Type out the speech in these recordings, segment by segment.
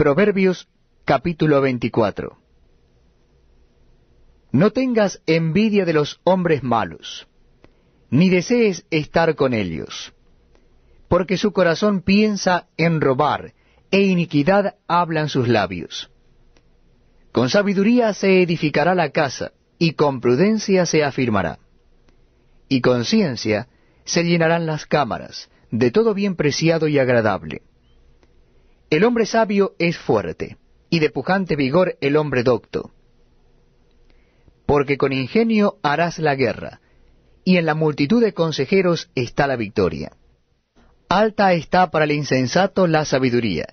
Proverbios capítulo 24. No tengas envidia de los hombres malos, ni desees estar con ellos, porque su corazón piensa en robar, e iniquidad hablan sus labios. Con sabiduría se edificará la casa, y con prudencia se afirmará. Y con ciencia se llenarán las cámaras, de todo bien preciado y agradable. El hombre sabio es fuerte, y de pujante vigor el hombre docto. Porque con ingenio harás la guerra, y en la multitud de consejeros está la victoria. Alta está para el insensato la sabiduría,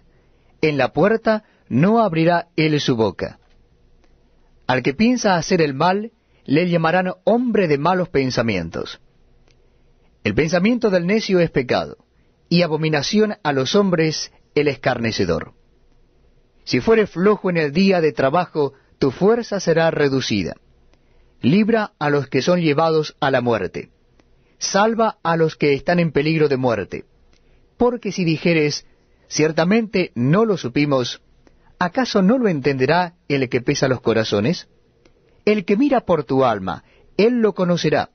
en la puerta no abrirá él su boca. Al que piensa hacer el mal, le llamarán hombre de malos pensamientos. El pensamiento del necio es pecado, y abominación a los hombres el escarnecedor. Si fuere flojo en el día de trabajo, tu fuerza será reducida. Libra a los que son llevados a la muerte. Salva a los que están en peligro de muerte. Porque si dijeres, ciertamente no lo supimos, ¿acaso no lo entenderá el que pesa los corazones? El que mira por tu alma, él lo conocerá,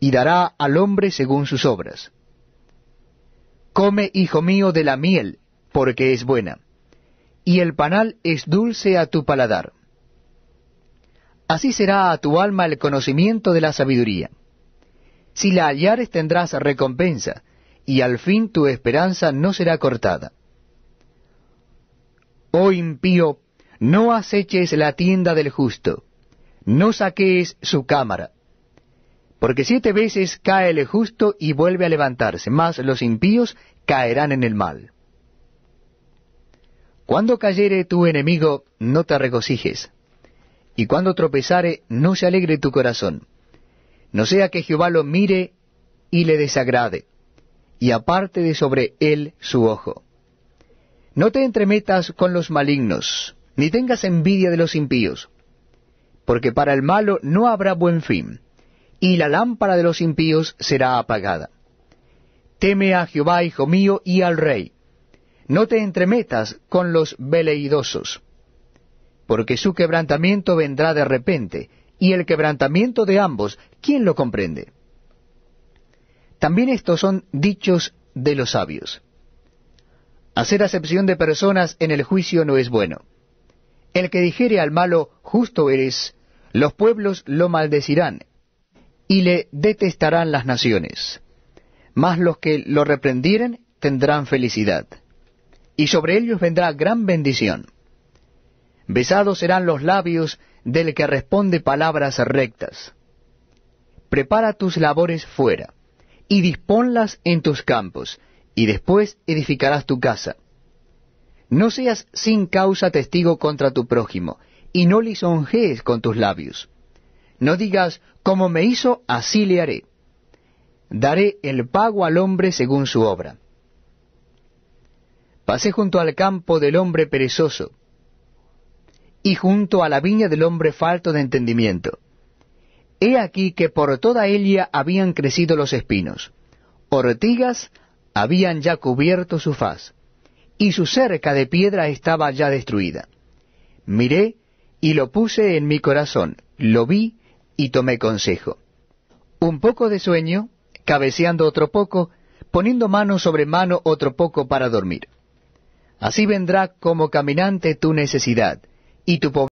y dará al hombre según sus obras. Come, hijo mío, de la miel, porque es buena, y el panal es dulce a tu paladar. Así será a tu alma el conocimiento de la sabiduría. Si la hallares tendrás recompensa, y al fin tu esperanza no será cortada. Oh impío, no aceches la tienda del justo, no saques su cámara. Porque siete veces cae el justo y vuelve a levantarse, mas los impíos caerán en el mal. Cuando cayere tu enemigo, no te regocijes, y cuando tropezare, no se alegre tu corazón. No sea que Jehová lo mire y le desagrade, y aparte de sobre él su ojo. No te entremetas con los malignos, ni tengas envidia de los impíos, porque para el malo no habrá buen fin, y la lámpara de los impíos será apagada. Teme a Jehová, hijo mío, y al rey no te entremetas con los veleidosos, porque su quebrantamiento vendrá de repente, y el quebrantamiento de ambos, ¿quién lo comprende? También estos son dichos de los sabios. Hacer acepción de personas en el juicio no es bueno. El que dijere al malo, justo eres, los pueblos lo maldecirán, y le detestarán las naciones. Mas los que lo reprendieren tendrán felicidad y sobre ellos vendrá gran bendición. Besados serán los labios del que responde palabras rectas. Prepara tus labores fuera, y disponlas en tus campos, y después edificarás tu casa. No seas sin causa testigo contra tu prójimo, y no lisonjees con tus labios. No digas, como me hizo, así le haré. Daré el pago al hombre según su obra. Pasé junto al campo del hombre perezoso y junto a la viña del hombre falto de entendimiento. He aquí que por toda ella habían crecido los espinos, ortigas habían ya cubierto su faz, y su cerca de piedra estaba ya destruida. Miré y lo puse en mi corazón, lo vi y tomé consejo. Un poco de sueño, cabeceando otro poco, poniendo mano sobre mano otro poco para dormir. Así vendrá como caminante tu necesidad, y tu pobreza.